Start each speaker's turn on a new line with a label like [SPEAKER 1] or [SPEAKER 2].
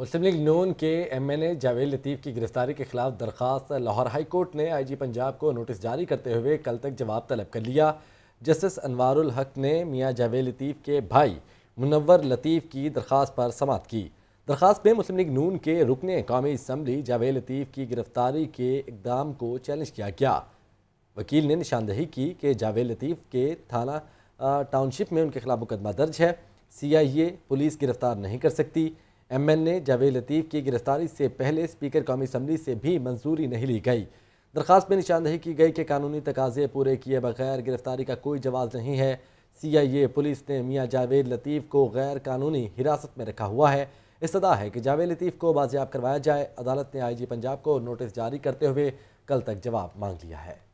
[SPEAKER 1] मुस्लिम लीग नून के M N A Javed Latif की गिरफ्तारी के खिलाफ दरख्वास्त लाहौर हाई कोर्ट ने आई जी पंजाब को नोटिस जारी करते हुए कल तक जवाब तलब कर लिया जस्टिस अनवारुल हक ने मियाँ जावेद लतीफ़ के भाई मुनवर लतीफ़ की दरख्वास्त पर समाप्त की दरख्वास्त में मुस्लिम लीग नून के रुकन कौमी इसम्बली जावेद लतीफ़ की गिरफ्तारी के इकदाम को चैलेंज किया गया वकील ने निशानदही की कि जावेद लतीफ़ के थाना टाउनशिप में उनके खिलाफ मुकदमा दर्ज है सी आई ए पुलिस गिरफ्तार नहीं कर सकती एमएन ने जावेद लतीफ़ की गिरफ्तारी से पहले स्पीकर कौमी असम्बली से भी मंजूरी नहीं ली गई दरख्वास्त में निशानदेही की गई कि कानूनी तकाजे पूरे किए बगैर गिरफ्तारी का कोई जवाब नहीं है सी आई ए पुलिस ने मियाँ जावेद लतीफ़ को गैर कानूनी हिरासत में रखा हुआ है इस्तः है कि जावेद लतीफ़ को बाजियाब करवाया जाए अदालत ने आई जी पंजाब को नोटिस जारी करते हुए कल तक जवाब मांग लिया है